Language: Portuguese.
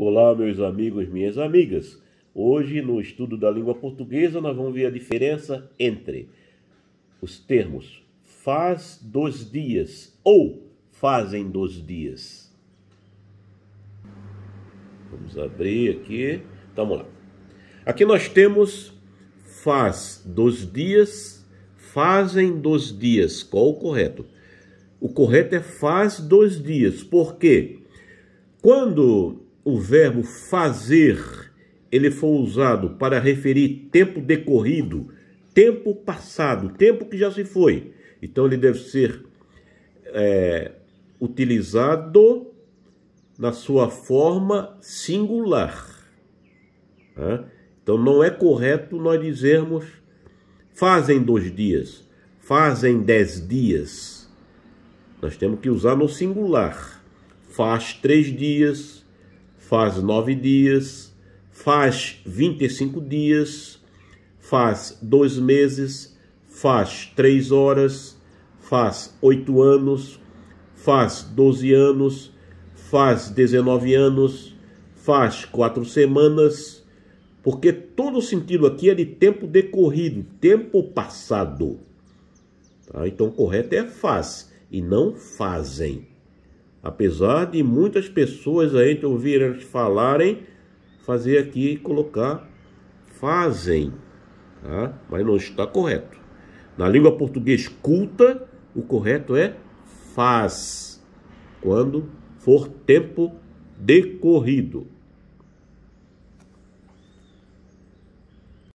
Olá, meus amigos, minhas amigas. Hoje, no estudo da língua portuguesa, nós vamos ver a diferença entre os termos faz dos dias ou fazem dos dias. Vamos abrir aqui. Então, vamos lá. Aqui nós temos faz dos dias, fazem dos dias. Qual o correto? O correto é faz dos dias. Por quê? Quando o verbo fazer ele for usado para referir tempo decorrido, tempo passado, tempo que já se foi, então ele deve ser é, utilizado na sua forma singular. Né? Então não é correto nós dizermos fazem dois dias, fazem dez dias. Nós temos que usar no singular. Faz três dias, faz nove dias, faz 25 dias, faz dois meses, faz três horas, faz oito anos, faz 12 anos, faz 19 anos, faz quatro semanas, porque todo o sentido aqui é de tempo decorrido, tempo passado. Tá? Então, correto é faz e não fazem. Apesar de muitas pessoas aí te ouvirem falarem, fazer aqui colocar fazem, tá? mas não está correto. Na língua portuguesa culta, o correto é faz, quando for tempo decorrido.